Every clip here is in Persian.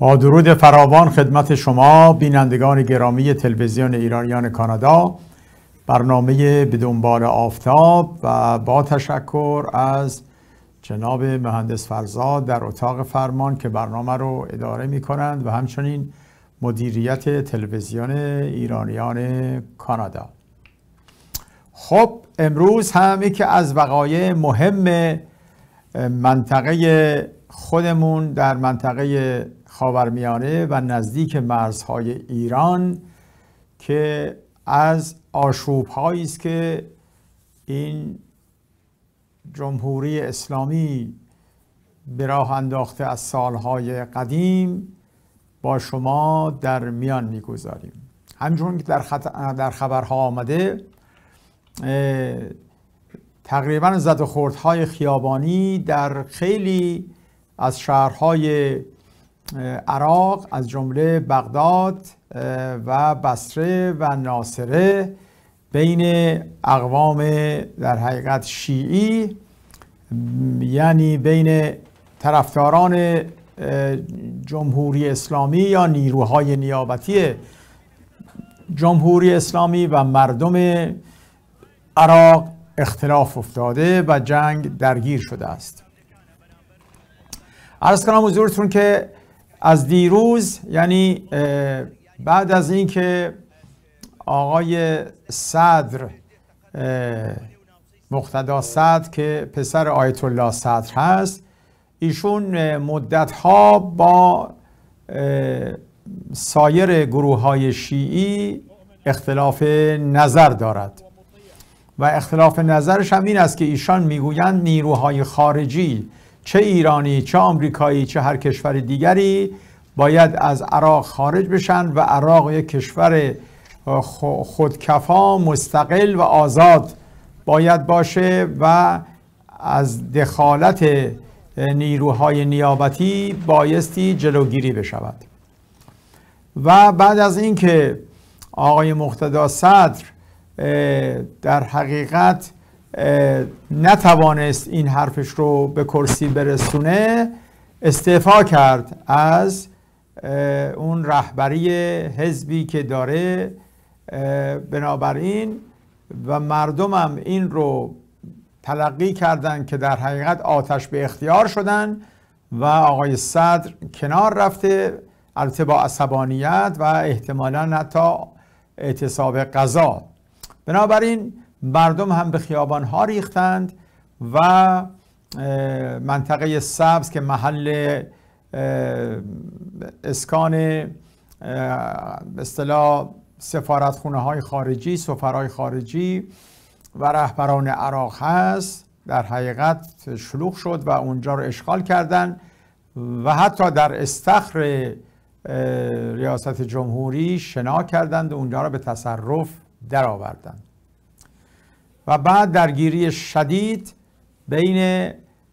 با درود فراوان خدمت شما بینندگان گرامی تلویزیون ایرانیان کانادا برنامه به دنبال آفتاب و با تشکر از جناب مهندس فرزاد در اتاق فرمان که برنامه رو اداره می کنند و همچنین مدیریت تلویزیون ایرانیان کانادا خب امروز هم که از وقایع مهم منطقه خودمون در منطقه خاورمیانه و نزدیک مرزهای ایران که از آشوبهایی است که این جمهوری اسلامی به راه انداخته از سالهای قدیم با شما در میان میگذاریم همچون که در, در خبرها آمده تقریبا زد و خوردهای خیابانی در خیلی از شهرهای عراق از جمله بغداد و بصره و ناصره بین اقوام در حقیقت شیعی یعنی بین طرفداران جمهوری اسلامی یا نیروهای نیابتی جمهوری اسلامی و مردم عراق اختلاف افتاده و جنگ درگیر شده است عرض کنم حضورتون که از دیروز یعنی بعد از اینکه آقای صدر مقتدا صدر که پسر آیت الله صدر هست ایشون مدت ها با سایر گروه های شیعی اختلاف نظر دارد و اختلاف نظرش هم این است که ایشان میگویند نیروهای خارجی چه ایرانی چه آمریکایی چه هر کشور دیگری باید از عراق خارج بشن و عراق یک کشور خودکفا مستقل و آزاد باید باشه و از دخالت نیروهای نیابتی بایستی جلوگیری بشود و بعد از اینکه آقای مقتدا صدر در حقیقت نتوانست این حرفش رو به کرسی برسونه استعفا کرد از اون رهبری حزبی که داره بنابراین و مردمم این رو تلقی کردند که در حقیقت آتش به اختیار شدن و آقای صدر کنار رفته البته با عصبانیت و احتمالا حتی اعتصاب قضا بنابراین مردم هم به خیابان ها ریختند و منطقه سبز که محل اسکان اصطلاح سفارتخونه های خارجی سفرهای خارجی و رهبران عراق هست در حقیقت شلوغ شد و اونجا رو اشغال کردند و حتی در استخر ریاست جمهوری شنا کردند و اونجا را به تصرف درآوردند و بعد درگیری شدید بین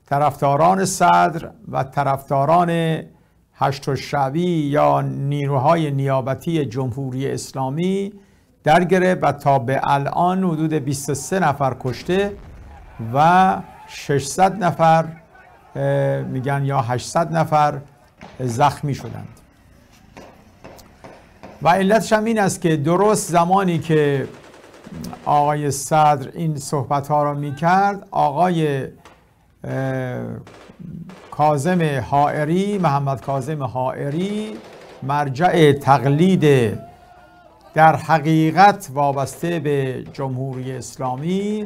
طرفداران صدر و طرفداران هشت شعبی یا نیروهای نیابتی جمهوری اسلامی در و تا به الان حدود 23 نفر کشته و 600 نفر میگن یا 800 نفر زخمی شدند و علتش هم این است که درست زمانی که آقای صدر این صحبت ها را می کرد آقای کازم حائری محمد کازم حائری مرجع تقلید در حقیقت وابسته به جمهوری اسلامی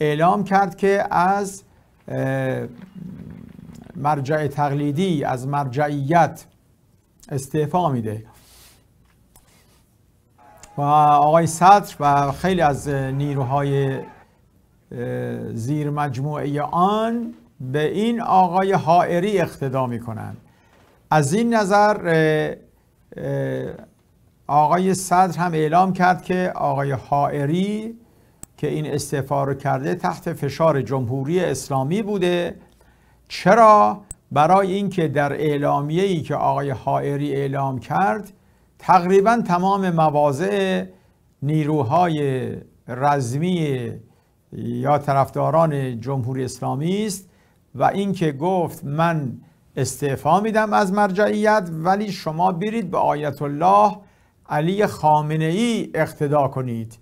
اعلام کرد که از مرجع تقلیدی از مرجعیت استعفا میده و آقای صدر و خیلی از نیروهای زیر مجموعه آن به این آقای حائری اقتدا می کنند از این نظر آقای صدر هم اعلام کرد که آقای حائری که این استعفا رو کرده تحت فشار جمهوری اسلامی بوده چرا برای اینکه در اعلامیه‌ای که آقای حائری اعلام کرد تقریبا تمام مواضع نیروهای رزمی یا طرفداران جمهوری اسلامی است و اینکه گفت من استعفا میدم از مرجعیت ولی شما برید به آیت الله علی خامنه ای اقتدا کنید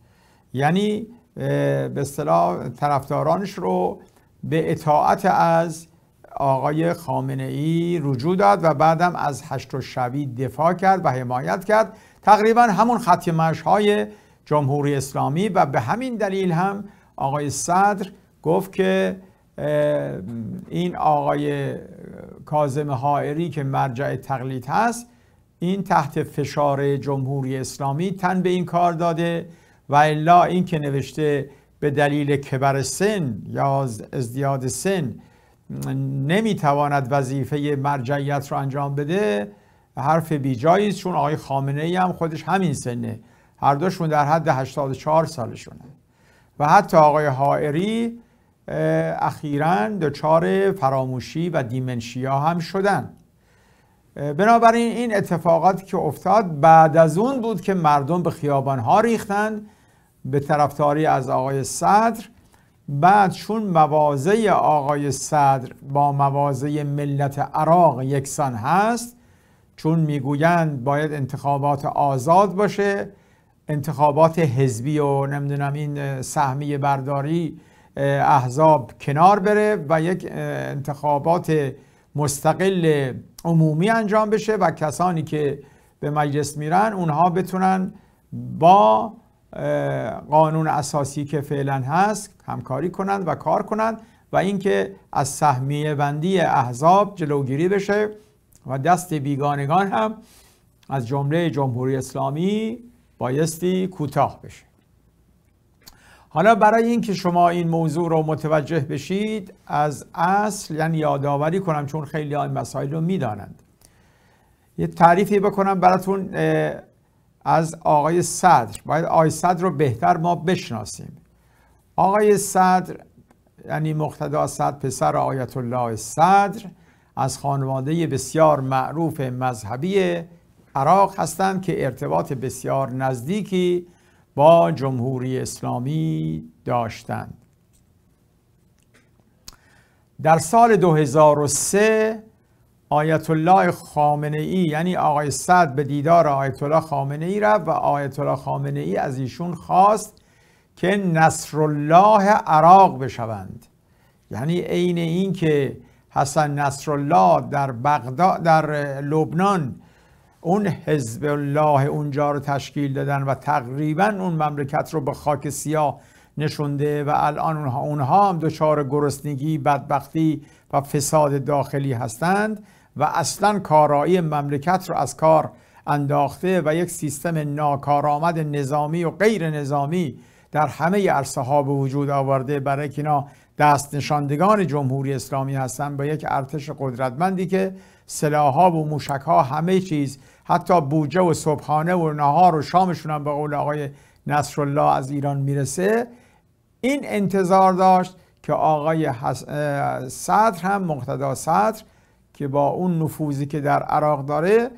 یعنی به اصطلاح طرفدارانش رو به اطاعت از آقای خامنه ای رجوع داد و بعدم از هشت و شبی دفاع کرد و حمایت کرد تقریبا همون ختمش های جمهوری اسلامی و به همین دلیل هم آقای صدر گفت که این آقای کازم حائری که مرجع تقلید هست این تحت فشار جمهوری اسلامی تن به این کار داده و الا این که نوشته به دلیل کبر سن یا ازدیاد سن نمیتواند وظیفه مرجعیت رو انجام بده حرف بی جاییست چون آقای خامنه ای هم خودش همین سنه هر دوشون در حد 84 سالشونه و حتی آقای حائری اخیرا دچار فراموشی و دیمنشیا هم شدن بنابراین این اتفاقات که افتاد بعد از اون بود که مردم به خیابان ها ریختند به طرفتاری از آقای صدر بعد چون موازه آقای صدر با موازه ملت عراق یکسان هست چون میگویند باید انتخابات آزاد باشه انتخابات حزبی و نمیدونم این سهمی برداری احزاب کنار بره و یک انتخابات مستقل عمومی انجام بشه و کسانی که به مجلس میرن اونها بتونن با قانون اساسی که فعلا هست همکاری کنند و کار کنند و اینکه از سهمیه بندی احزاب جلوگیری بشه و دست بیگانگان هم از جمله جمهوری اسلامی بایستی کوتاه بشه حالا برای اینکه شما این موضوع رو متوجه بشید از اصل یعنی یادآوری کنم چون خیلی این مسائل رو میدانند یه تعریفی بکنم براتون از آقای صدر باید آقای صدر رو بهتر ما بشناسیم آقای صدر یعنی مقتدا صدر پسر آیت الله صدر از خانواده بسیار معروف مذهبی عراق هستند که ارتباط بسیار نزدیکی با جمهوری اسلامی داشتند در سال 2003 آیت الله خامنه ای یعنی آقای صد به دیدار آیت الله خامنه ای رفت و آیت الله خامنه ای از ایشون خواست که نصر الله عراق بشوند یعنی عین این که حسن نصرالله در بغداد در لبنان اون حزب الله اونجا رو تشکیل دادن و تقریبا اون مملکت رو به خاک سیاه نشونده و الان اونها, اونها هم دچار گرسنگی بدبختی و فساد داخلی هستند و اصلا کارایی مملکت رو از کار انداخته و یک سیستم ناکارآمد نظامی و غیر نظامی در همه عرصه ها به وجود آورده برای که اینا دست نشاندگان جمهوری اسلامی هستن با یک ارتش قدرتمندی که سلاحها و موشکها همه چیز حتی بوجه و صبحانه و نهار و شامشون هم به قول آقای نصرالله از ایران میرسه این انتظار داشت که آقای صدر هم مقتدا صدر که با اون نفوذی که در عراق داره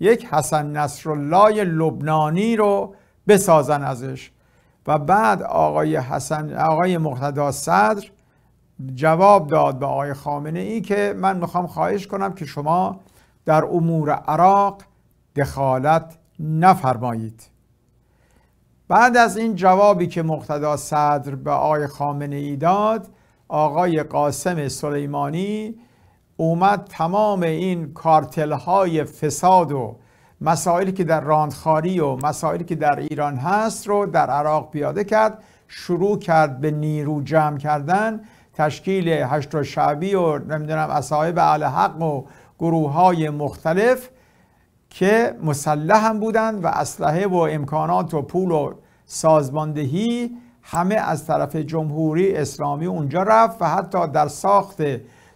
یک حسن نصرالله لبنانی رو بسازن ازش و بعد آقای حسن آقای مقتدا صدر جواب داد به آقای خامنه ای که من میخوام خواهش کنم که شما در امور عراق دخالت نفرمایید بعد از این جوابی که مقتدا صدر به آقای خامنه ای داد آقای قاسم سلیمانی اومد تمام این کارتل های فساد و مسائلی که در راندخاری و مسائلی که در ایران هست رو در عراق پیاده کرد شروع کرد به نیرو جمع کردن تشکیل هشت و شعبی و نمیدونم اصحاب اهل حق و گروه های مختلف که مسلح هم بودند و اسلحه و امکانات و پول و سازماندهی همه از طرف جمهوری اسلامی اونجا رفت و حتی در ساخت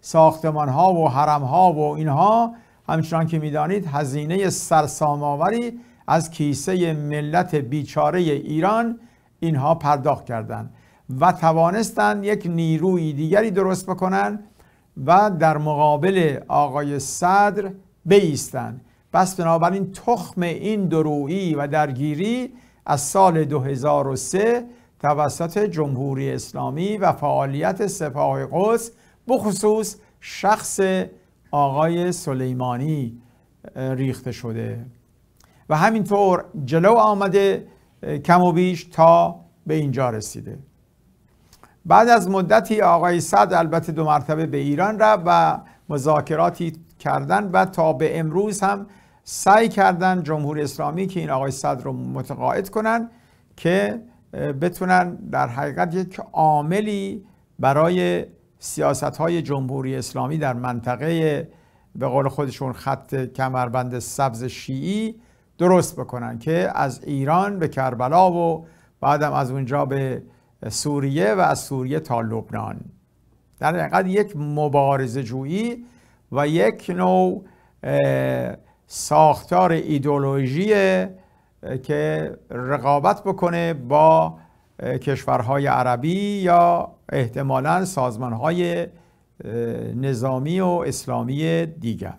ساختمان ها و حرم ها و اینها همچنان که میدانید هزینه سرساماوری از کیسه ملت بیچاره ایران اینها پرداخت کردند و توانستند یک نیروی دیگری درست بکنند و در مقابل آقای صدر بیستند پس بنابراین تخم این درویی و درگیری از سال 2003 توسط جمهوری اسلامی و فعالیت سپاه قدس بخصوص شخص آقای سلیمانی ریخته شده و همینطور جلو آمده کم و بیش تا به اینجا رسیده بعد از مدتی آقای صد البته دو مرتبه به ایران رفت و مذاکراتی کردن و تا به امروز هم سعی کردن جمهور اسلامی که این آقای صد رو متقاعد کنن که بتونن در حقیقت یک عاملی برای سیاست های جمهوری اسلامی در منطقه به قول خودشون خط کمربند سبز شیعی درست بکنن که از ایران به کربلا و بعدم از اونجا به سوریه و از سوریه تا لبنان در حقیقت یک مبارزه جویی و یک نوع ساختار ایدولوژی که رقابت بکنه با کشورهای عربی یا احتمالا سازمانهای نظامی و اسلامی دیگر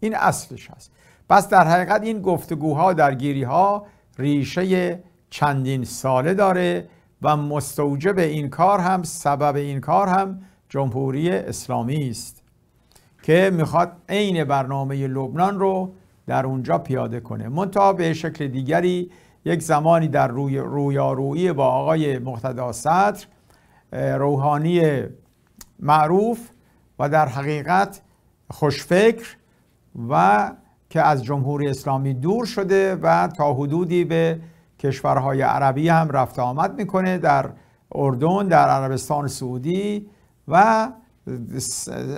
این اصلش هست پس در حقیقت این گفتگوها درگیریها ریشه چندین ساله داره و مستوجب این کار هم سبب این کار هم جمهوری اسلامی است که میخواد عین برنامه لبنان رو در اونجا پیاده کنه منتها به شکل دیگری یک زمانی در روی رویارویی با آقای مقتدا صدر روحانی معروف و در حقیقت خوشفکر و که از جمهوری اسلامی دور شده و تا حدودی به کشورهای عربی هم رفت آمد میکنه در اردن در عربستان سعودی و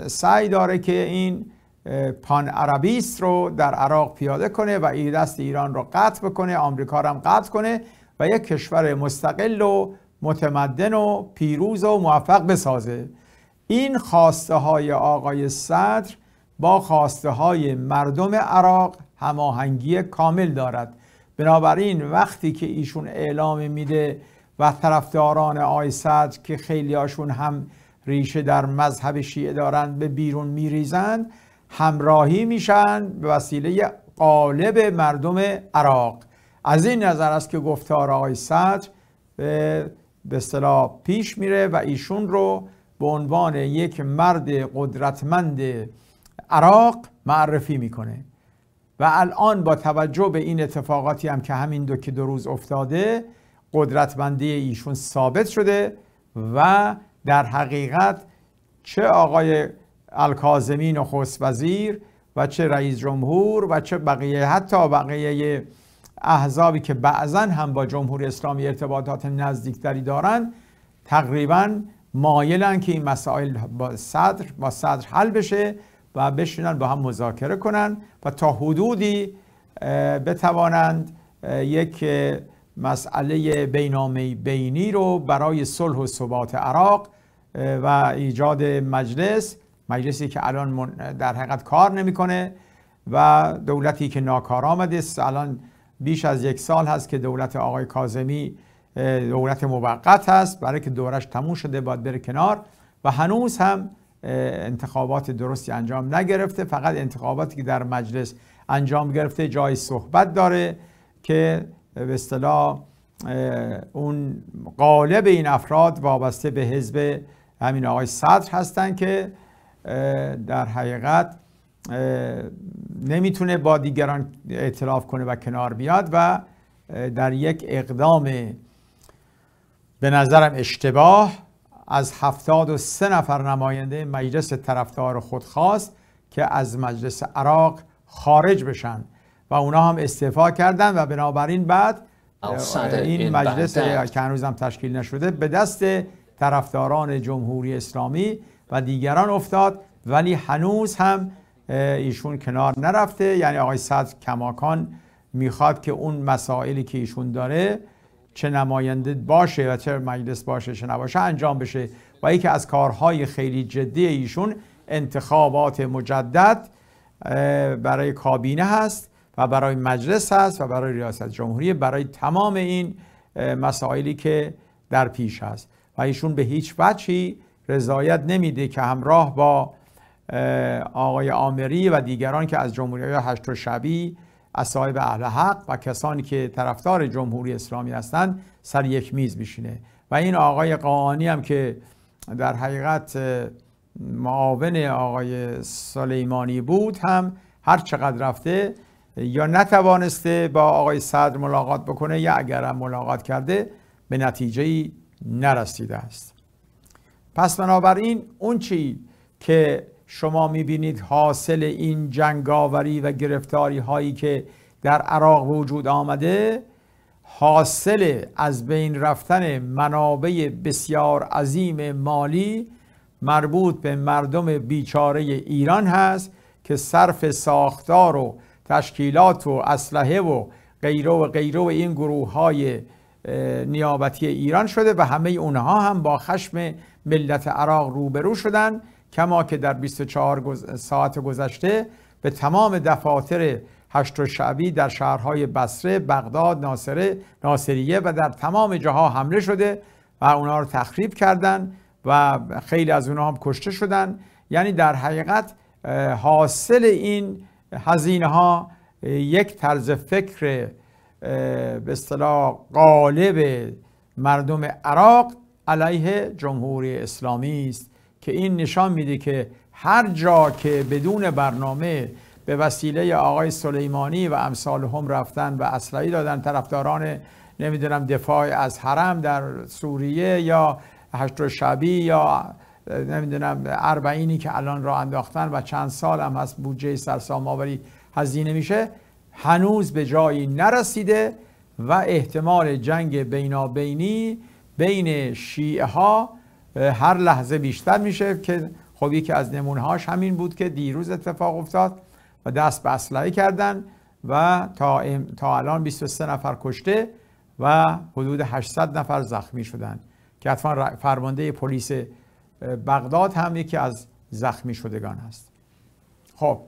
سعی داره که این پان عربیست رو در عراق پیاده کنه و ای دست ایران رو قطع بکنه آمریکا رو هم قطع کنه و یک کشور مستقل و متمدن و پیروز و موفق بسازه این خواسته های آقای صدر با خواسته های مردم عراق هماهنگی کامل دارد بنابراین وقتی که ایشون اعلام میده و طرفداران آقای صدر که خیلی هاشون هم ریشه در مذهب شیعه دارند به بیرون میریزند همراهی میشن به وسیله قالب مردم عراق از این نظر است که گفتار آقای صدر به اصطلاح پیش میره و ایشون رو به عنوان یک مرد قدرتمند عراق معرفی میکنه و الان با توجه به این اتفاقاتی هم که همین دو که دو روز افتاده قدرتمندی ایشون ثابت شده و در حقیقت چه آقای الکازمی نخست وزیر و چه رئیس جمهور و چه بقیه حتی بقیه احزابی که بعضا هم با جمهور اسلامی ارتباطات نزدیکتری دارند تقریبا مایلن که این مسائل با صدر با صدر حل بشه و بشینن با هم مذاکره کنن و تا حدودی بتوانند یک مسئله بینامه بینی رو برای صلح و ثبات عراق و ایجاد مجلس مجلسی که الان در حقیقت کار نمیکنه و دولتی که ناکار آمده است الان بیش از یک سال هست که دولت آقای کازمی دولت موقت هست برای که دورش تموم شده باید بره کنار و هنوز هم انتخابات درستی انجام نگرفته فقط انتخاباتی که در مجلس انجام گرفته جای صحبت داره که به اصطلاح اون قالب این افراد وابسته به حزب همین آقای صدر هستند که در حقیقت نمیتونه با دیگران اعتراف کنه و کنار بیاد و در یک اقدام به نظرم اشتباه از 73 نفر نماینده مجلس طرفدار خود خواست که از مجلس عراق خارج بشن و اونا هم استعفا کردن و بنابراین بعد این مجلس که هم تشکیل نشده به دست طرفداران جمهوری اسلامی و دیگران افتاد ولی هنوز هم ایشون کنار نرفته یعنی آقای صدر کماکان میخواد که اون مسائلی که ایشون داره چه نماینده باشه و چه مجلس باشه چه نباشه انجام بشه و یکی از کارهای خیلی جدی ایشون انتخابات مجدد برای کابینه هست و برای مجلس هست و برای ریاست جمهوری برای تمام این مسائلی که در پیش هست و ایشون به هیچ وجهی رضایت نمیده که همراه با آقای آمری و دیگران که از جمهوری های هشت شبی از صاحب اهل حق و کسانی که طرفدار جمهوری اسلامی هستند سر یک میز بشینه و این آقای قانی هم که در حقیقت معاون آقای سلیمانی بود هم هر چقدر رفته یا نتوانسته با آقای صدر ملاقات بکنه یا اگر ملاقات کرده به نتیجه نرسیده است پس بنابراین اون چی که شما میبینید حاصل این جنگاوری و گرفتاری هایی که در عراق وجود آمده حاصل از بین رفتن منابع بسیار عظیم مالی مربوط به مردم بیچاره ایران هست که صرف ساختار و تشکیلات و اسلحه و غیره و غیره و این گروه های نیابتی ایران شده و همه اونها هم با خشم ملت عراق روبرو شدند کما که در 24 ساعت گذشته به تمام دفاتر هشت شعبی در شهرهای بسره، بغداد، ناصره، ناصریه و در تمام جاها حمله شده و اونا رو تخریب کردن و خیلی از اونا هم کشته شدن یعنی در حقیقت حاصل این هزینه ها یک طرز فکر به اصطلاح غالب مردم عراق علیه جمهوری اسلامی است که این نشان میده که هر جا که بدون برنامه به وسیله آقای سلیمانی و امثال هم رفتن و اصلایی دادن طرفداران نمیدونم دفاع از حرم در سوریه یا هشت شبی یا نمیدونم اربعینی که الان را انداختن و چند سال هم هست بودجه سرسام آوری هزینه میشه هنوز به جایی نرسیده و احتمال جنگ بینابینی بین شیعه ها هر لحظه بیشتر میشه که خب یکی از هاش همین بود که دیروز اتفاق افتاد و دست به اسلحه کردن و تا, ام تا الان 23 نفر کشته و حدود 800 نفر زخمی شدن که حتما فرمانده پلیس بغداد هم یکی از زخمی شدگان است. خب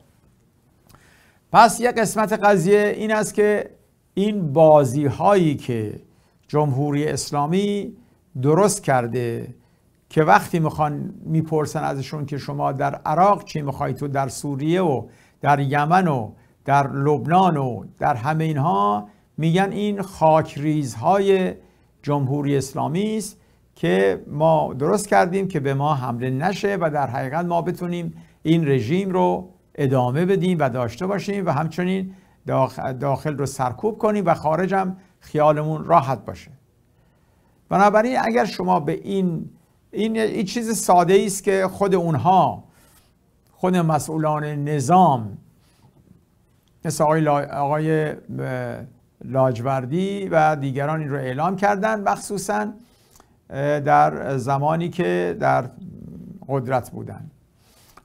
پس یک قسمت قضیه این است که این بازی هایی که جمهوری اسلامی درست کرده که وقتی میخوان میپرسن ازشون که شما در عراق چی میخواید تو در سوریه و در یمن و در لبنان و در همه اینها میگن این خاکریزهای جمهوری اسلامی است که ما درست کردیم که به ما حمله نشه و در حقیقت ما بتونیم این رژیم رو ادامه بدیم و داشته باشیم و همچنین داخل رو سرکوب کنیم و خارجم خیالمون راحت باشه بنابراین اگر شما به این این, چیز ساده ای است که خود اونها خود مسئولان نظام مثل آقای لاجوردی و دیگران این رو اعلام کردن مخصوصا در زمانی که در قدرت بودن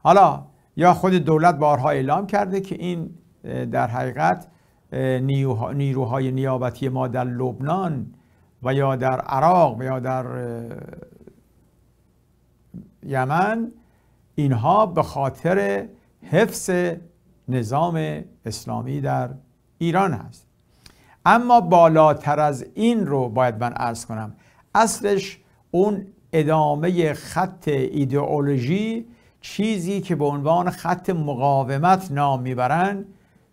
حالا یا خود دولت بارها اعلام کرده که این در حقیقت نیروهای نیابتی ما در لبنان و یا در عراق و یا در یمن اینها به خاطر حفظ نظام اسلامی در ایران هست اما بالاتر از این رو باید من عرض کنم اصلش اون ادامه خط ایدئولوژی چیزی که به عنوان خط مقاومت نام میبرند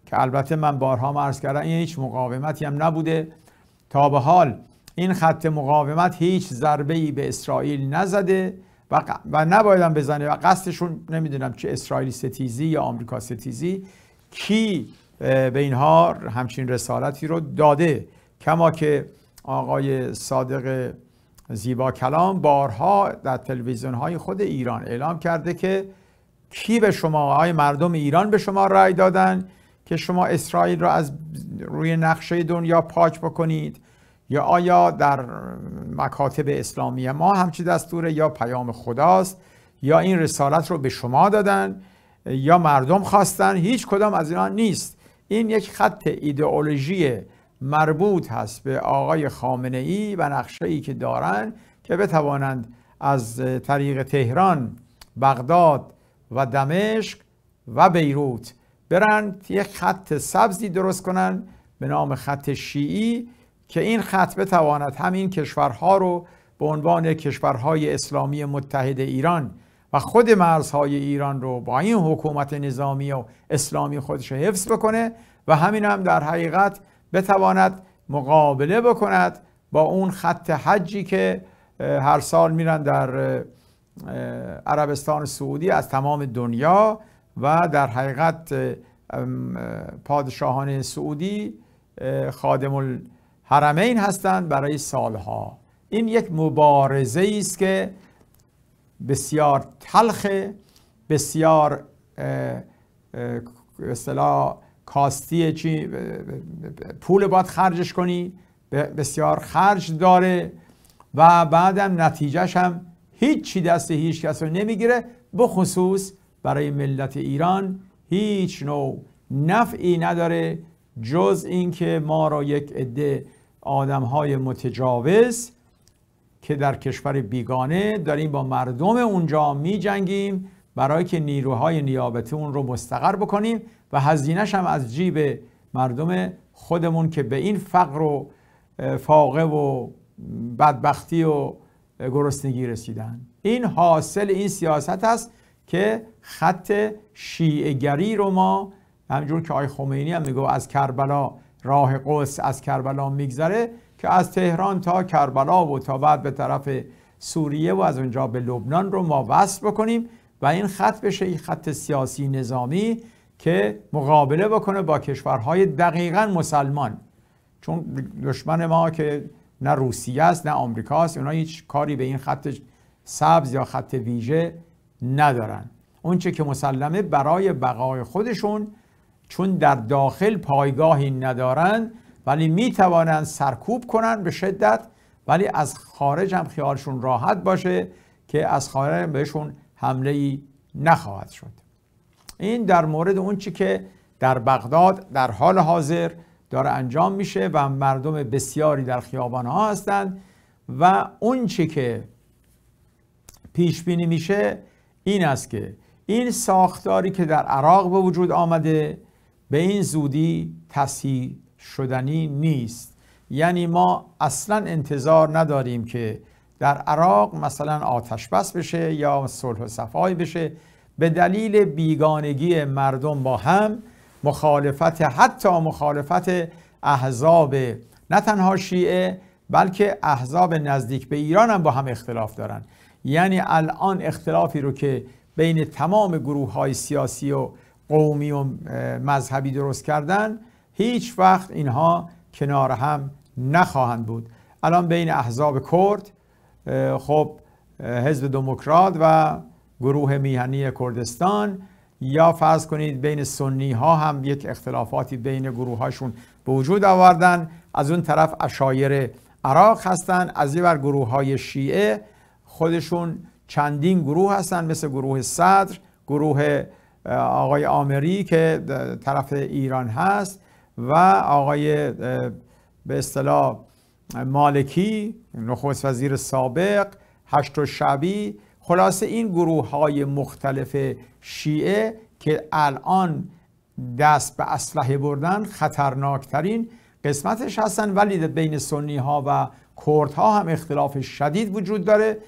که البته من بارها عرض کردم این هیچ مقاومتی هم نبوده تا به حال این خط مقاومت هیچ ضربه ای به اسرائیل نزده و, و نبایدم بزنه و قصدشون نمیدونم چه اسرائیل ستیزی یا آمریکا ستیزی کی به اینها همچین رسالتی رو داده کما که آقای صادق زیبا کلام بارها در تلویزیون های خود ایران اعلام کرده که کی به شما های مردم ایران به شما رأی دادن که شما اسرائیل را از روی نقشه دنیا پاک بکنید یا آیا در مکاتب اسلامی ما همچی دستوره یا پیام خداست یا این رسالت رو به شما دادن یا مردم خواستن هیچ کدام از اینا نیست این یک خط ایدئولوژی مربوط هست به آقای خامنه ای و نقشه ای که دارن که بتوانند از طریق تهران بغداد و دمشق و بیروت برند یک خط سبزی درست کنند به نام خط شیعی که این خط بتواند همین کشورها رو به عنوان کشورهای اسلامی متحد ایران و خود مرزهای ایران رو با این حکومت نظامی و اسلامی خودش حفظ بکنه و همین هم در حقیقت بتواند مقابله بکند با اون خط حجی که هر سال میرن در عربستان سعودی از تمام دنیا و در حقیقت پادشاهان سعودی خادم حرمین هستند برای سالها این یک مبارزه است که بسیار تلخ بسیار اصطلاح کاستی چی پول باید خرجش کنی بسیار خرج داره و بعدم نتیجهش هم هیچی دست هیچ کس رو نمیگیره بخصوص برای ملت ایران هیچ نوع نفعی نداره جز اینکه ما را یک عده آدمهای متجاوز که در کشور بیگانه داریم با مردم اونجا می جنگیم برای که نیروهای نیابتی اون رو مستقر بکنیم و هزینهش هم از جیب مردم خودمون که به این فقر و فاقه و بدبختی و گرسنگی رسیدن این حاصل این سیاست است که خط شیعگری رو ما همینجور که آی خمینی هم میگو از کربلا راه قص از کربلا میگذره که از تهران تا کربلا و تا بعد به طرف سوریه و از اونجا به لبنان رو ما وصل بکنیم و این خط بشه این خط سیاسی نظامی که مقابله بکنه با کشورهای دقیقا مسلمان چون دشمن ما که نه روسیه است نه آمریکاست اونا هیچ کاری به این خط سبز یا خط ویژه ندارن اونچه که مسلمه برای بقای خودشون چون در داخل پایگاهی ندارند ولی می توانند سرکوب کنند به شدت ولی از خارج هم خیالشون راحت باشه که از خارج بهشون حمله ای نخواهد شد این در مورد اون چی که در بغداد در حال حاضر داره انجام میشه و مردم بسیاری در خیابان ها هستند و اون چی که پیش بینی میشه این است که این ساختاری که در عراق به وجود آمده به این زودی تصحیح شدنی نیست یعنی ما اصلا انتظار نداریم که در عراق مثلا آتش بس بشه یا صلح و صفای بشه به دلیل بیگانگی مردم با هم مخالفت حتی مخالفت احزاب نه تنها شیعه بلکه احزاب نزدیک به ایران هم با هم اختلاف دارن یعنی الان اختلافی رو که بین تمام گروه های سیاسی و قومی و مذهبی درست کردن هیچ وقت اینها کنار هم نخواهند بود الان بین احزاب کرد خب حزب دموکرات و گروه میهنی کردستان یا فرض کنید بین سنی ها هم یک اختلافاتی بین گروه هاشون به وجود آوردن از اون طرف اشایر عراق هستند از این بر گروه های شیعه خودشون چندین گروه هستند مثل گروه صدر گروه آقای آمری که طرف ایران هست و آقای به اصطلاح مالکی نخست وزیر سابق هشت و شبی خلاصه این گروه های مختلف شیعه که الان دست به اسلحه بردن خطرناکترین قسمتش هستن ولی بین سنی ها و کرد ها هم اختلاف شدید وجود داره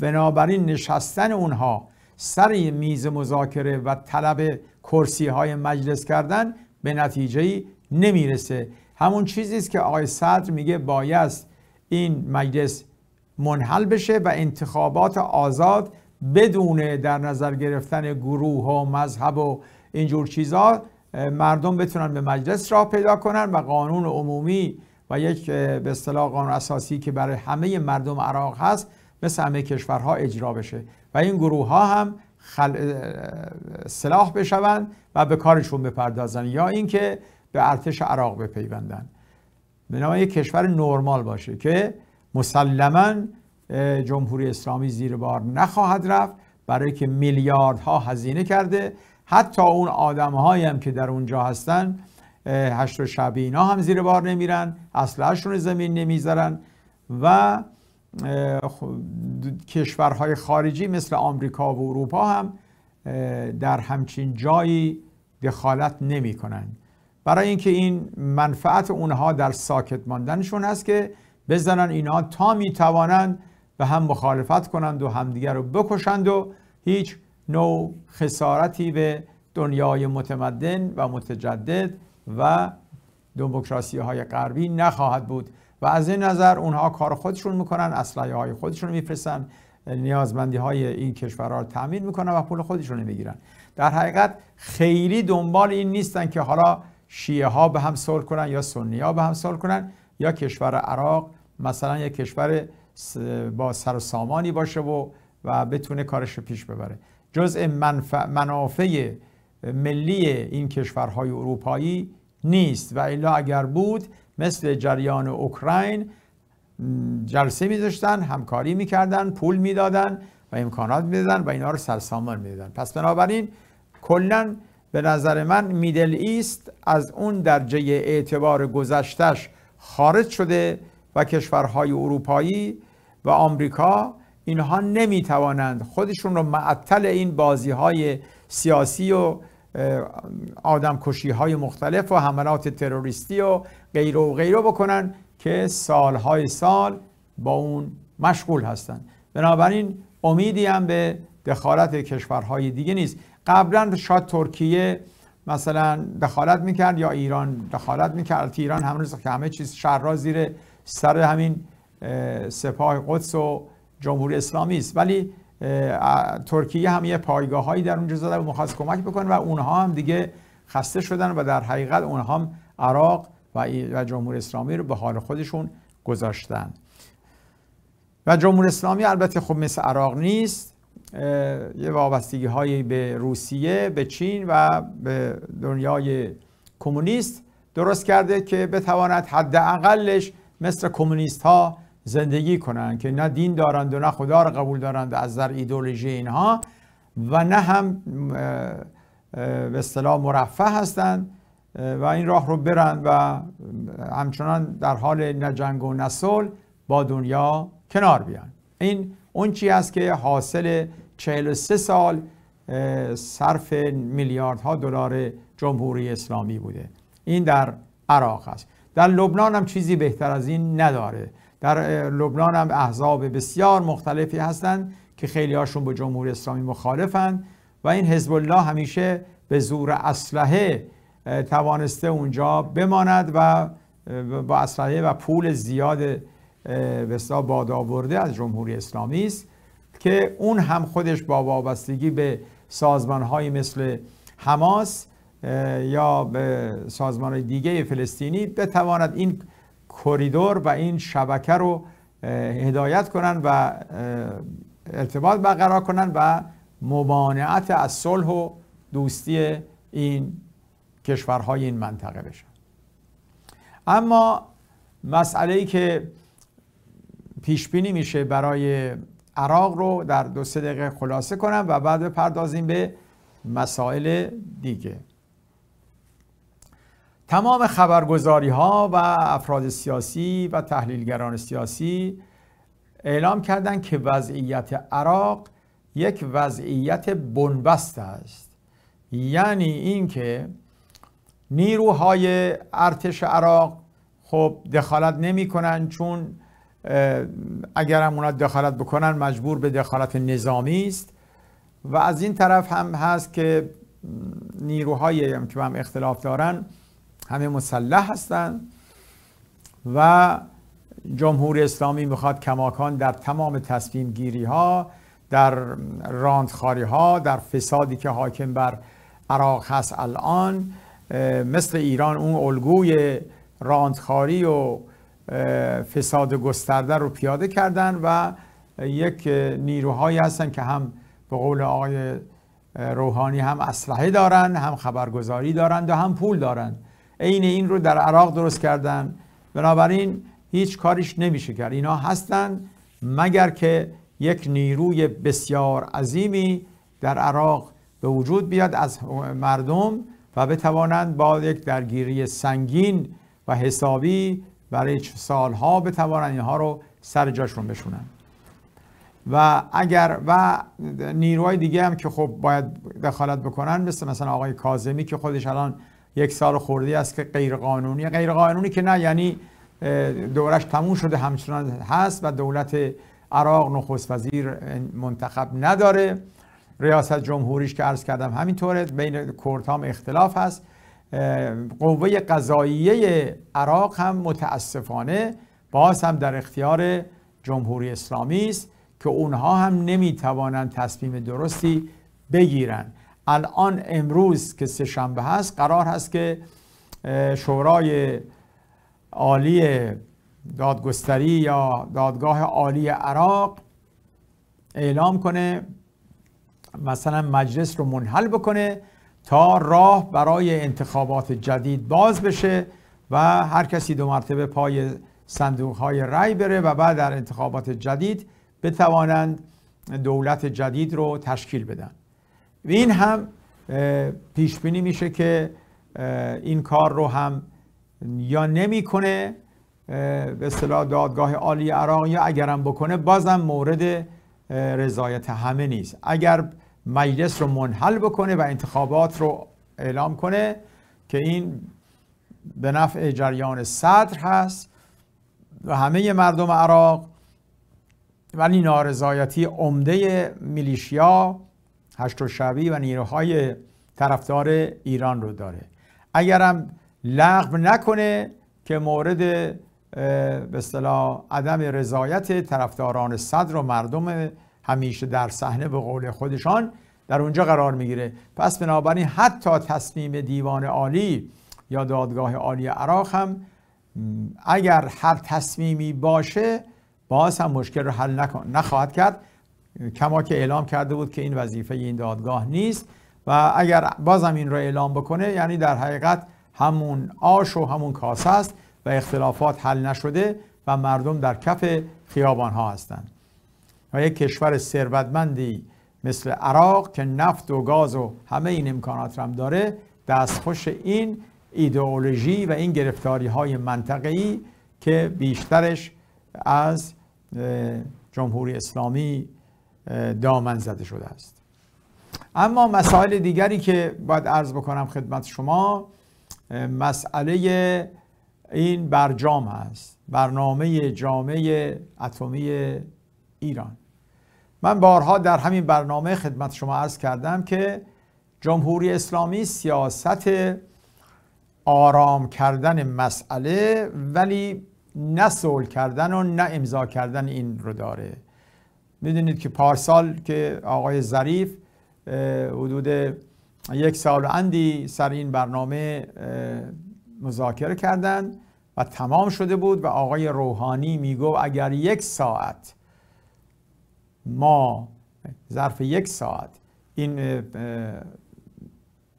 بنابراین نشستن اونها سر میز مذاکره و طلب کرسی های مجلس کردن به نتیجه ای نمیرسه همون چیزی است که آقای صدر میگه بایست این مجلس منحل بشه و انتخابات آزاد بدون در نظر گرفتن گروه و مذهب و اینجور چیزها مردم بتونن به مجلس راه پیدا کنن و قانون عمومی و یک به اصطلاح قانون اساسی که برای همه مردم عراق هست مثل همه کشورها اجرا بشه و این گروه ها هم خل... سلاح بشوند و به کارشون بپردازن یا اینکه به ارتش عراق بپیوندن بنابراین یک کشور نرمال باشه که مسلما جمهوری اسلامی زیر بار نخواهد رفت برای که میلیاردها هزینه کرده حتی اون آدم هم که در اونجا هستن هشت و شب اینا هم زیر بار نمیرن اصلاحشون زمین نمیذارن و کشورهای خارجی مثل آمریکا و اروپا هم در همچین جایی دخالت نمی کنند برای اینکه این منفعت اونها در ساکت ماندنشون هست که بزنن اینها تا توانند به هم مخالفت کنند و همدیگر رو بکشند و هیچ نوع خسارتی به دنیای متمدن و متجدد و دموکراسی های غربی نخواهد بود و از این نظر اونها کار خودشون میکنن اسلحه های خودشون میفرستن نیازمندی های این کشورها رو تامین میکنن و پول خودشون میگیرن در حقیقت خیلی دنبال این نیستن که حالا شیعه ها به هم صلح کنن یا سنی ها به هم صلح کنن یا کشور عراق مثلا یک کشور با سر سامانی باشه و و بتونه کارش رو پیش ببره جزء منافع ملی این کشورهای اروپایی نیست و الا اگر بود مثل جریان اوکراین جلسه میذاشتن همکاری میکردن پول میدادن و امکانات میدادن و اینا رو سرسامان میدادن پس بنابراین کلا به نظر من میدل ایست از اون درجه اعتبار گذشتش خارج شده و کشورهای اروپایی و آمریکا اینها نمیتوانند خودشون رو معطل این بازی های سیاسی و آدم کشی های مختلف و حملات تروریستی و غیره و غیره بکنن که سالهای سال با اون مشغول هستن بنابراین امیدی هم به دخالت کشورهای دیگه نیست قبلا شاید ترکیه مثلا دخالت میکرد یا ایران دخالت میکرد ایران همروز که همه چیز شهر را زیر سر همین سپاه قدس و جمهوری اسلامی است ولی ترکیه هم یه پایگاه در اونجا زده و میخواست کمک بکنه و اونها هم دیگه خسته شدن و در حقیقت اونها هم عراق و جمهوری اسلامی رو به حال خودشون گذاشتن و جمهور اسلامی البته خب مثل عراق نیست یه وابستگی هایی به روسیه به چین و به دنیای کمونیست درست کرده که بتواند حداقلش مثل کمونیست ها زندگی کنند که نه دین دارند و نه خدا را قبول دارند از در ایدولوژی اینها و نه هم به اصطلاح مرفه هستند و این راه رو برند و همچنان در حال نه جنگ و نه با دنیا کنار بیان این اون چی است که حاصل 43 سال صرف میلیاردها دلار جمهوری اسلامی بوده این در عراق است در لبنان هم چیزی بهتر از این نداره در لبنان هم احزاب بسیار مختلفی هستند که خیلی هاشون با جمهوری اسلامی مخالفند و این حزب الله همیشه به زور اسلحه توانسته اونجا بماند و با اسلحه و پول زیاد بسیار بادآورده از جمهوری اسلامی است که اون هم خودش با وابستگی به های مثل حماس یا به سازمان دیگه فلسطینی بتواند این کریدور و این شبکه رو هدایت کنن و ارتباط برقرار کنن و مبانعت از صلح و دوستی این کشورهای این منطقه بشن اما مسئله ای که پیش بینی میشه برای عراق رو در دو سه دقیقه خلاصه کنم و بعد بپردازیم به مسائل دیگه تمام خبرگزاری ها و افراد سیاسی و تحلیلگران سیاسی اعلام کردند که وضعیت عراق یک وضعیت بنبست است یعنی اینکه نیروهای ارتش عراق خب دخالت نمیکنن چون اگر هم اونا دخالت بکنن مجبور به دخالت نظامی است و از این طرف هم هست که نیروهای که هم اختلاف دارن همه مسلح هستند و جمهوری اسلامی میخواد کماکان در تمام تصمیم گیری ها در راندخاری ها در فسادی که حاکم بر عراق هست الان مثل ایران اون الگوی راندخاری و فساد گسترده رو پیاده کردن و یک نیروهایی هستن که هم به قول آقای روحانی هم اسلحه دارن هم خبرگزاری دارند و هم پول دارند عین این رو در عراق درست کردن بنابراین هیچ کاریش نمیشه کرد اینا هستند مگر که یک نیروی بسیار عظیمی در عراق به وجود بیاد از مردم و بتوانند با یک درگیری سنگین و حسابی برای سالها بتوانند اینها رو سر جاشون بشونن و اگر و نیروهای دیگه هم که خب باید دخالت بکنن مثل مثلا آقای کازمی که خودش الان یک سال خوردی است که غیرقانونی غیرقانونی که نه یعنی دورش تموم شده همچنان هست و دولت عراق نخست وزیر منتخب نداره ریاست جمهوریش که عرض کردم همینطوره بین کورت هم اختلاف هست قوه قضاییه عراق هم متاسفانه باز هم در اختیار جمهوری اسلامی است که اونها هم نمیتوانند تصمیم درستی بگیرند الان امروز که سه شنبه هست قرار هست که شورای عالی دادگستری یا دادگاه عالی عراق اعلام کنه مثلا مجلس رو منحل بکنه تا راه برای انتخابات جدید باز بشه و هر کسی دو مرتبه پای صندوق های رای بره و بعد در انتخابات جدید بتوانند دولت جدید رو تشکیل بدن و این هم پیش بینی میشه که این کار رو هم یا نمیکنه به اصطلاح دادگاه عالی عراق یا اگرم بکنه بازم مورد رضایت همه نیست اگر مجلس رو منحل بکنه و انتخابات رو اعلام کنه که این به نفع جریان صدر هست و همه مردم عراق ولی نارضایتی عمده میلیشیا هشت شبی و نیروهای طرفدار ایران رو داره اگرم لغو نکنه که مورد به اصطلاح عدم رضایت طرفداران صدر و مردم همیشه در صحنه به قول خودشان در اونجا قرار میگیره پس بنابراین حتی تصمیم دیوان عالی یا دادگاه عالی عراق هم اگر هر تصمیمی باشه باز هم مشکل رو حل نخواهد کرد کما که اعلام کرده بود که این وظیفه این دادگاه نیست و اگر بازم این را اعلام بکنه یعنی در حقیقت همون آش و همون کاسه است و اختلافات حل نشده و مردم در کف خیابان ها هستند و یک کشور ثروتمندی مثل عراق که نفت و گاز و همه این امکانات هم داره دستخوش این ایدئولوژی و این گرفتاری های منطقی که بیشترش از جمهوری اسلامی دامن زده شده است اما مسائل دیگری که باید عرض بکنم خدمت شما مسئله این برجام است برنامه جامعه اتمی ایران من بارها در همین برنامه خدمت شما عرض کردم که جمهوری اسلامی سیاست آرام کردن مسئله ولی نه کردن و نه امضا کردن این رو داره میدونید که پارسال که آقای ظریف حدود یک سال و اندی سر این برنامه مذاکره کردند و تمام شده بود و آقای روحانی میگو اگر یک ساعت ما ظرف یک ساعت این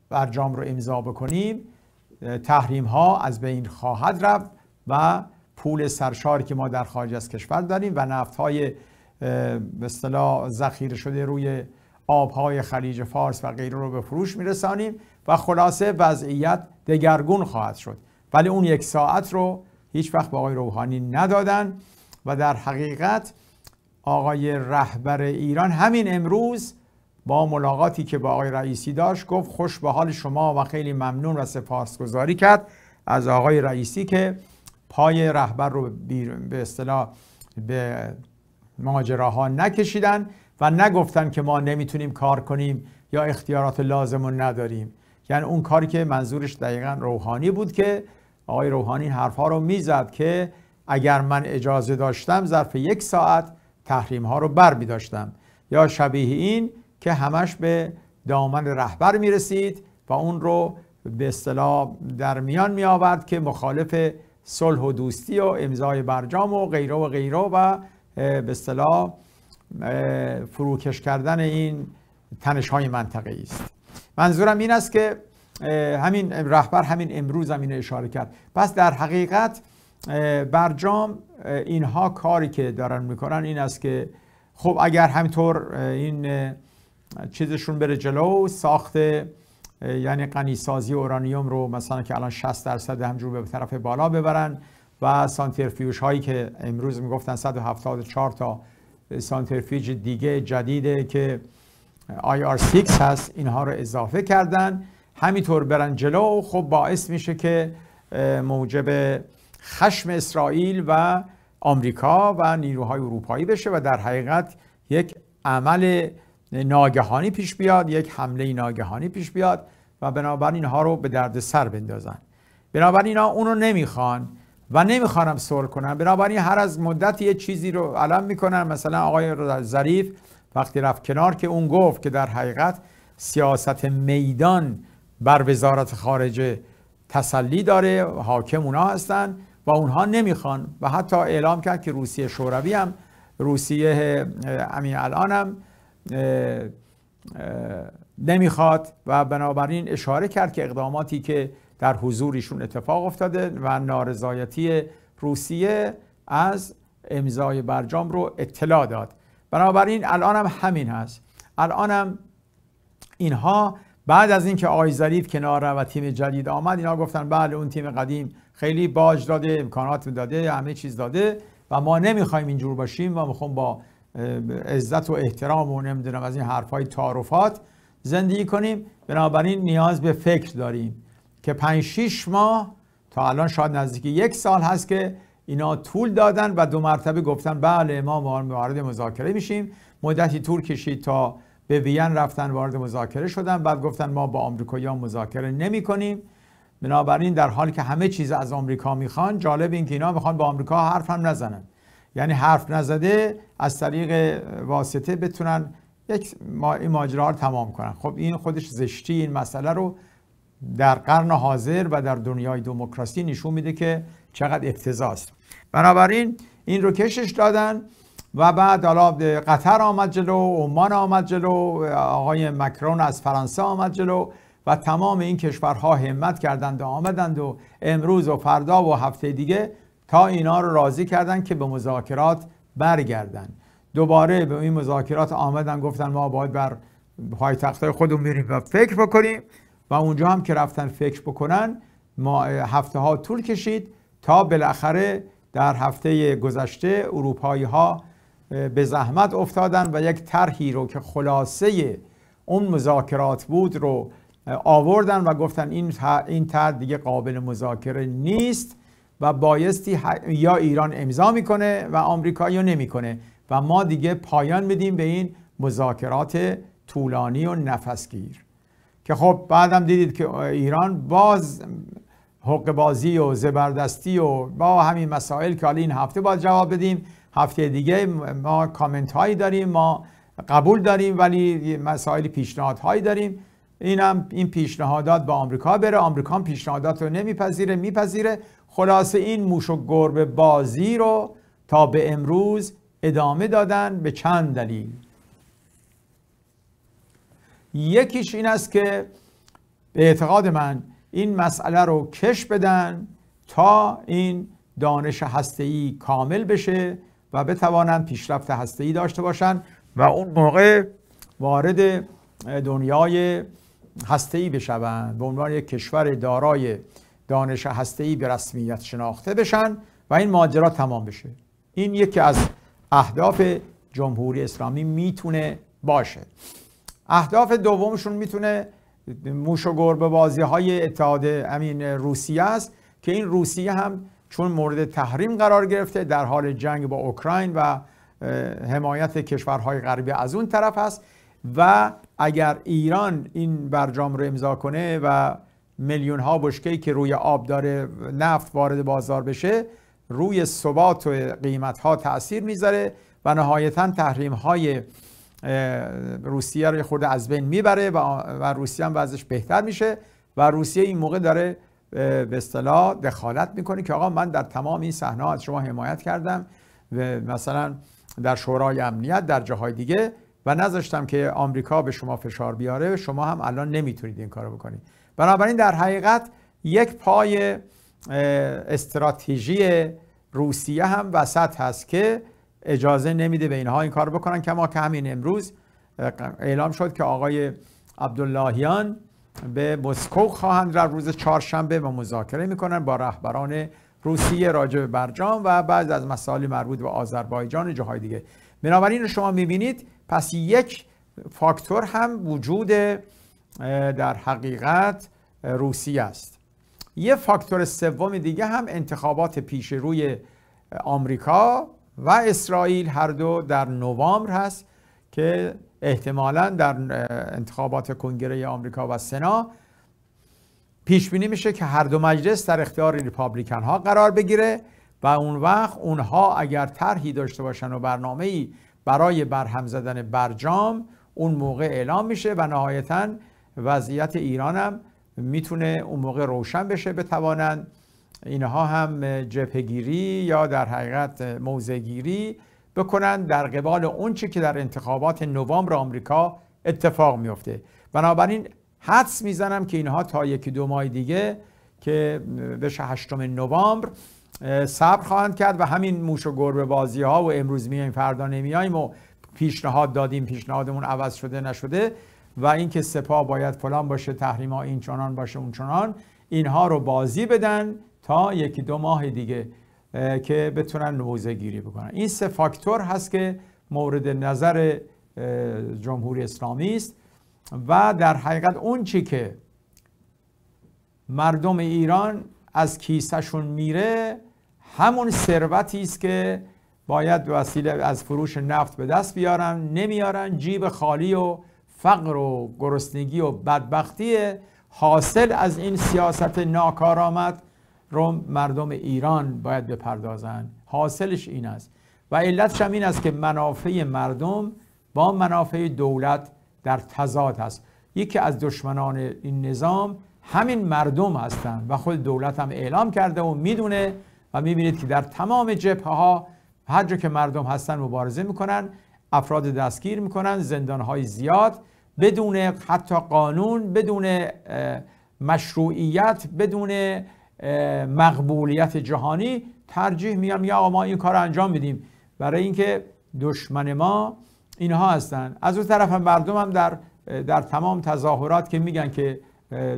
برجام رو امضا بکنیم تحریم ها از بین خواهد رفت و پول سرشار که ما در خارج از کشور داریم و نفت های به اصطلاح ذخیره شده روی آبهای خلیج فارس و غیره رو به فروش میرسانیم و خلاصه وضعیت دگرگون خواهد شد ولی اون یک ساعت رو هیچ وقت به آقای روحانی ندادن و در حقیقت آقای رهبر ایران همین امروز با ملاقاتی که با آقای رئیسی داشت گفت خوش به حال شما و خیلی ممنون و سپاسگزاری کرد از آقای رئیسی که پای رهبر رو به اصطلاح به ماجراها نکشیدن و نگفتن که ما نمیتونیم کار کنیم یا اختیارات لازمون نداریم یعنی اون کاری که منظورش دقیقا روحانی بود که آقای روحانی حرفها رو میزد که اگر من اجازه داشتم ظرف یک ساعت تحریم ها رو بر می داشتم یا شبیه این که همش به دامن رهبر می رسید و اون رو به اصطلاح در میان می آورد که مخالف صلح و دوستی و امضای برجام و غیره و غیره و به اصطلاح فروکش کردن این تنش های منطقه است منظورم این است که همین رهبر همین امروز هم اشاره کرد پس در حقیقت برجام اینها کاری که دارن میکنن این است که خب اگر همینطور این چیزشون بره جلو ساخت یعنی قنیسازی اورانیوم رو مثلا که الان 60 درصد همجور به طرف بالا ببرن و سانترفیوش هایی که امروز میگفتن 174 تا سانترفیوژ دیگه جدیده که IR6 هست اینها رو اضافه کردن همینطور برن جلو خب باعث میشه که موجب خشم اسرائیل و آمریکا و نیروهای اروپایی بشه و در حقیقت یک عمل ناگهانی پیش بیاد یک حمله ناگهانی پیش بیاد و بنابراین اینها رو به درد سر بندازن بنابراین اینا اون رو نمیخوان و نمیخوانم صلح کنم بنابراین هر از مدت یه چیزی رو علم میکنن مثلا آقای ظریف وقتی رفت کنار که اون گفت که در حقیقت سیاست میدان بر وزارت خارجه تسلی داره حاکم اونا هستن و اونها نمیخوان و حتی اعلام کرد که روسیه شوروی هم روسیه همین الان هم نمیخواد و بنابراین اشاره کرد که اقداماتی که در حضورشون اتفاق افتاده و نارضایتی روسیه از امضای برجام رو اطلاع داد بنابراین الان هم همین هست الان هم اینها بعد از اینکه آقای زریف کنار و تیم جدید آمد اینا گفتن بله اون تیم قدیم خیلی باج داده امکانات داده همه چیز داده و ما نمیخوایم اینجور باشیم و میخوام با عزت و احترام و نمیدونم از این حرفهای تعارفات زندگی کنیم بنابراین نیاز به فکر داریم که 5 6 ماه تا الان شاید نزدیک یک سال هست که اینا طول دادن و دو مرتبه گفتن بله ما وارد مذاکره میشیم مدتی طول کشید تا به وین رفتن وارد مذاکره شدن بعد گفتن ما با آمریکایی‌ها مذاکره نمی کنیم بنابراین در حالی که همه چیز از آمریکا میخوان جالب این که اینا میخوان با آمریکا حرف هم نزنن یعنی حرف نزده از طریق واسطه بتونن یک ما این ماجرا تمام کنن خب این خودش زشتی این مسئله رو در قرن حاضر و در دنیای دموکراسی نشون میده که چقدر افتضاح بنابراین این رو کشش دادن و بعد حالا قطر آمد جلو عمان آمد جلو آقای مکرون از فرانسه آمد جلو و تمام این کشورها همت کردند و آمدند و امروز و فردا و هفته دیگه تا اینا رو راضی کردن که به مذاکرات برگردن دوباره به این مذاکرات آمدن گفتن ما باید بر تخته خودمون میریم و فکر بکنیم و اونجا هم که رفتن فکر بکنن ما هفته ها طول کشید تا بالاخره در هفته گذشته اروپایی ها به زحمت افتادن و یک طرحی رو که خلاصه اون مذاکرات بود رو آوردن و گفتن این این طرح دیگه قابل مذاکره نیست و بایستی یا ایران امضا میکنه و آمریکا یا نمیکنه و ما دیگه پایان میدیم به این مذاکرات طولانی و نفسگیر که خب بعدم دیدید که ایران باز حق بازی و زبردستی و با همین مسائل که حالا این هفته باید جواب بدیم هفته دیگه ما کامنت هایی داریم ما قبول داریم ولی مسائل پیشنهاد هایی داریم اینم این پیشنهادات با آمریکا بره آمریکا پیشنهادات رو نمیپذیره میپذیره خلاصه این موش و گربه بازی رو تا به امروز ادامه دادن به چند دلیل یکیش این است که به اعتقاد من این مسئله رو کش بدن تا این دانش هسته‌ای کامل بشه و بتوانند پیشرفت هسته‌ای داشته باشند و اون موقع وارد دنیای هسته‌ای بشوند به عنوان یک کشور دارای دانش هسته‌ای به رسمیت شناخته بشن و این ماجرا تمام بشه این یکی از اهداف جمهوری اسلامی میتونه باشه اهداف دومشون میتونه موش و گربه بازی های اتحاد امین روسیه است که این روسیه هم چون مورد تحریم قرار گرفته در حال جنگ با اوکراین و حمایت کشورهای غربی از اون طرف است و اگر ایران این برجام رو امضا کنه و میلیون ها بشکه که روی آب داره نفت وارد بازار بشه روی ثبات و قیمت ها تاثیر میذاره و نهایتا تحریم های روسیه رو یه خورده از بین میبره و روسیه هم وضعش بهتر میشه و روسیه این موقع داره به اصطلاح دخالت میکنه که آقا من در تمام این صحنه از شما حمایت کردم و مثلا در شورای امنیت در جاهای دیگه و نذاشتم که آمریکا به شما فشار بیاره شما هم الان نمیتونید این کارو بکنید بنابراین در حقیقت یک پای استراتژی روسیه هم وسط هست که اجازه نمیده به اینها این کار بکنن کما که همین امروز اعلام شد که آقای عبداللهیان به مسکو خواهند رفت. روز چهارشنبه و مذاکره میکنن با رهبران روسیه راجع به برجام و بعض از مسائل مربوط به آذربایجان و جاهای دیگه بنابراین شما میبینید پس یک فاکتور هم وجود در حقیقت روسی است یه فاکتور سوم دیگه هم انتخابات پیش روی آمریکا و اسرائیل هر دو در نوامبر هست که احتمالا در انتخابات کنگره آمریکا و سنا پیش بینی میشه که هر دو مجلس در اختیار ریپابلیکن ها قرار بگیره و اون وقت اونها اگر طرحی داشته باشن و برنامه ای برای برهم زدن برجام اون موقع اعلام میشه و نهایتا وضعیت ایران هم میتونه اون موقع روشن بشه بتوانند اینها هم جبهگیری یا در حقیقت موزگیری بکنن در قبال اونچه که در انتخابات نوامبر آمریکا اتفاق میفته بنابراین حدس میزنم که اینها تا یکی دو ماه دیگه که بشه هشتم نوامبر صبر خواهند کرد و همین موش و گربه بازی ها و امروز میایم فردا نمیایم و پیشنهاد دادیم پیشنهادمون عوض شده نشده و اینکه سپاه باید فلان باشه تحریم ها این چنان باشه اون چنان اینها رو بازی بدن تا یکی دو ماه دیگه که بتونن نوزه گیری بکنن این سه فاکتور هست که مورد نظر جمهوری اسلامی است و در حقیقت اون چی که مردم ایران از کیسهشون میره همون ثروتی است که باید به وسیله از فروش نفت به دست بیارن نمیارن جیب خالی و فقر و گرسنگی و بدبختیه حاصل از این سیاست ناکارآمد رو مردم ایران باید بپردازند. حاصلش این است و علتش هم این است که منافع مردم با منافع دولت در تضاد است یکی از دشمنان این نظام همین مردم هستند و خود دولت هم اعلام کرده و میدونه و میبینید که در تمام جبهه ها هر جا که مردم هستن مبارزه میکنن افراد دستگیر میکنن زندان های زیاد بدون حتی قانون بدون مشروعیت بدون مقبولیت جهانی ترجیح میگم یا ما این کار رو انجام میدیم برای اینکه دشمن ما اینها هستن از اون طرف هم مردم هم در در تمام تظاهرات که میگن که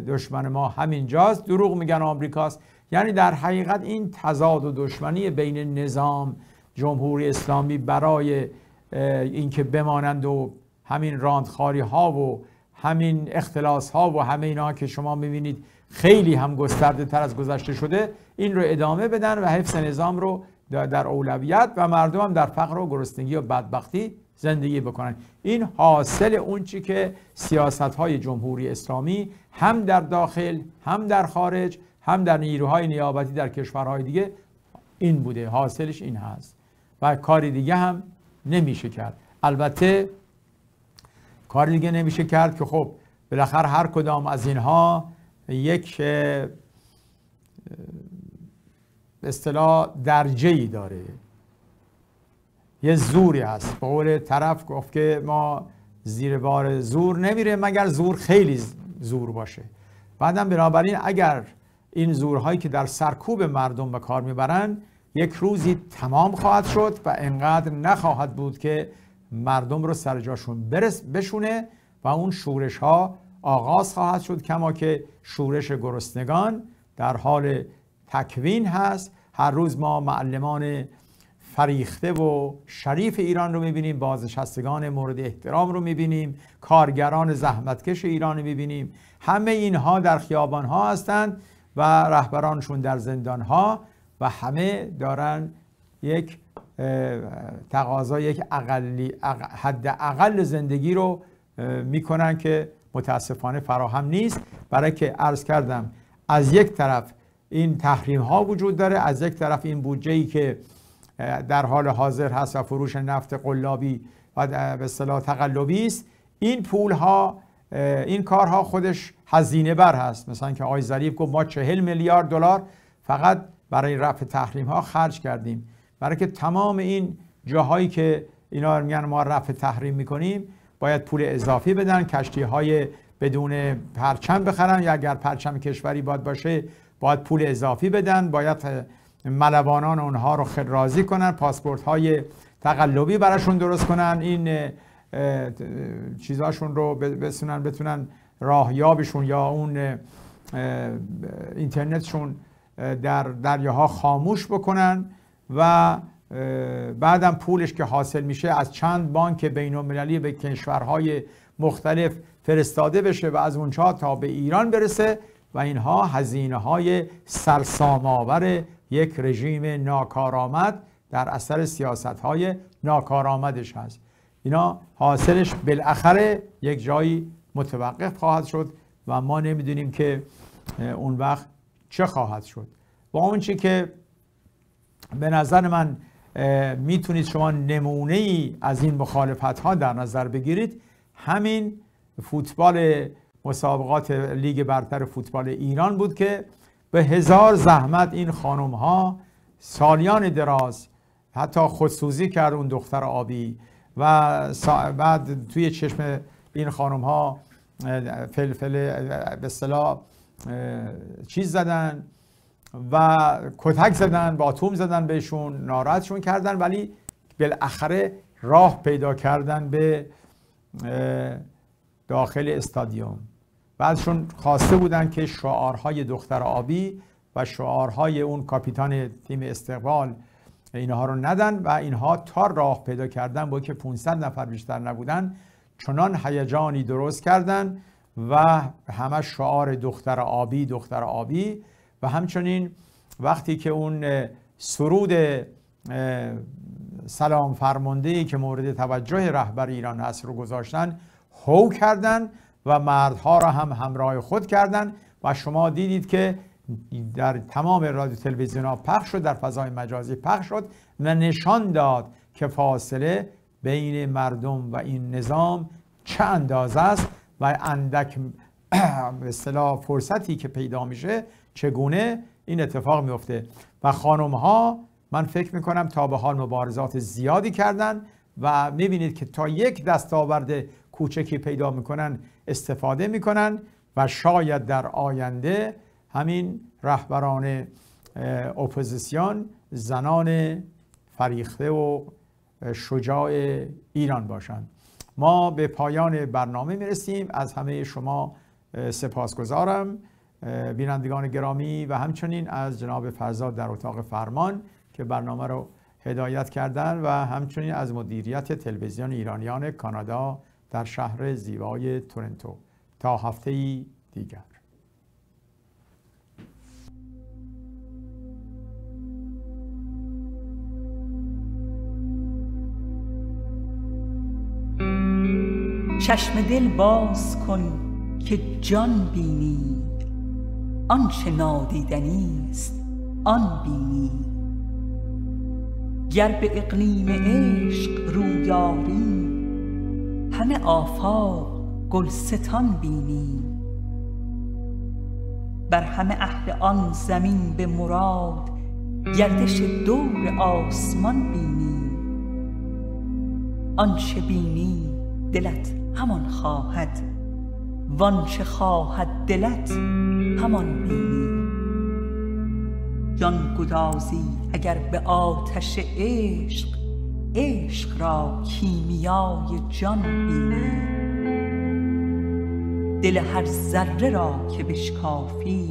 دشمن ما همینجاست دروغ میگن آمریکاست یعنی در حقیقت این تضاد و دشمنی بین نظام جمهوری اسلامی برای اینکه بمانند و همین راندخاری ها و همین اختلاس ها و همه اینا که شما میبینید خیلی هم گسترده تر از گذشته شده این رو ادامه بدن و حفظ نظام رو در اولویت و مردم هم در فقر و گرسنگی و بدبختی زندگی بکنن این حاصل اون چی که سیاست های جمهوری اسلامی هم در داخل هم در خارج هم در نیروهای نیابتی در کشورهای دیگه این بوده حاصلش این هست و کاری دیگه هم نمیشه کرد البته کار دیگه نمیشه کرد که خب بالاخره هر کدام از اینها یک اصطلاح درجه ای داره یه زوری هست به قول طرف گفت که ما زیر بار زور نمیره مگر زور خیلی زور باشه بعدم بنابراین اگر این زورهایی که در سرکوب مردم به کار میبرن یک روزی تمام خواهد شد و انقدر نخواهد بود که مردم رو سر جاشون برس بشونه و اون شورش ها آغاز خواهد شد کما که شورش گرسنگان در حال تکوین هست هر روز ما معلمان فریخته و شریف ایران رو میبینیم بازنشستگان مورد احترام رو میبینیم کارگران زحمتکش ایران رو میبینیم همه اینها در خیابان ها هستند و رهبرانشون در زندان ها و همه دارن یک تقاضا یک اقلی حد اقل زندگی رو میکنن که متاسفانه فراهم نیست برای که عرض کردم از یک طرف این تحریم ها وجود داره از یک طرف این بودجه ای که در حال حاضر هست و فروش نفت قلابی و به اصطلاح تقلبی است این پول ها این کارها خودش هزینه بر هست مثلا که آقای ظریف گفت ما چهل میلیارد دلار فقط برای رفع تحریم ها خرج کردیم برای که تمام این جاهایی که اینا میگن ما رفع تحریم میکنیم باید پول اضافی بدن کشتی های بدون پرچم بخرن یا اگر پرچم کشوری باید باشه باید پول اضافی بدن باید ملوانان اونها رو راضی کنن پاسپورت های تقلبی براشون درست کنن این چیزاشون رو بسونن بتونن راهیابشون یا اون اینترنتشون در دریاها خاموش بکنن و بعدم پولش که حاصل میشه از چند بانک بین المللی به کشورهای مختلف فرستاده بشه و از اونجا تا به ایران برسه و اینها هزینه های سرسامآور یک رژیم ناکارآمد در اثر سیاست های ناکارآمدش هست اینا حاصلش بالاخره یک جایی متوقف خواهد شد و ما نمیدونیم که اون وقت چه خواهد شد با اون که به نظر من میتونید شما نمونه ای از این مخالفت ها در نظر بگیرید همین فوتبال مسابقات لیگ برتر فوتبال ایران بود که به هزار زحمت این خانم ها سالیان دراز حتی خودسوزی کرد اون دختر آبی و بعد توی چشم این خانم ها فلفل به چیز زدن و کتک زدن باتوم زدن بهشون ناراحتشون کردن ولی بالاخره راه پیدا کردن به داخل استادیوم بعدشون خواسته بودن که شعارهای دختر آبی و شعارهای اون کاپیتان تیم استقبال اینها رو ندن و اینها تا راه پیدا کردن با که 500 نفر بیشتر نبودن چنان هیجانی درست کردن و همه شعار دختر آبی دختر آبی و همچنین وقتی که اون سرود سلام فرمانده که مورد توجه رهبر ایران هست رو گذاشتن هو کردن و مردها را هم همراه خود کردند و شما دیدید که در تمام رادیو تلویزیون ها پخش شد در فضای مجازی پخش شد و نشان داد که فاصله بین مردم و این نظام چه اندازه است و اندک به فرصتی که پیدا میشه چگونه این اتفاق میفته و خانم ها من فکر کنم تا به حال مبارزات زیادی کردن و میبینید که تا یک دستاورد کوچکی پیدا میکنن استفاده میکنن و شاید در آینده همین رهبران اپوزیسیون زنان فریخته و شجاع ایران باشند ما به پایان برنامه میرسیم از همه شما سپاسگزارم بینندگان گرامی و همچنین از جناب فرزاد در اتاق فرمان که برنامه رو هدایت کردن و همچنین از مدیریت تلویزیون ایرانیان کانادا در شهر زیبای تورنتو تا هفته دیگر چشم دل باز کن که جان بینی آنچه نادیدنی است آن بینی گر به اقلیم عشق رویاری همه آفاق گلستان بینی بر همه اهل آن زمین به مراد گردش دور آسمان بینی آنچه بینی دلت همان خواهد وانچه خواهد دلت همان بینی جان گدازی اگر به آتش عشق عشق را کیمیای جان بینی دل هر ذره را که بشکافی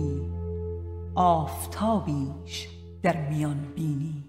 آفتابیش در میان بینی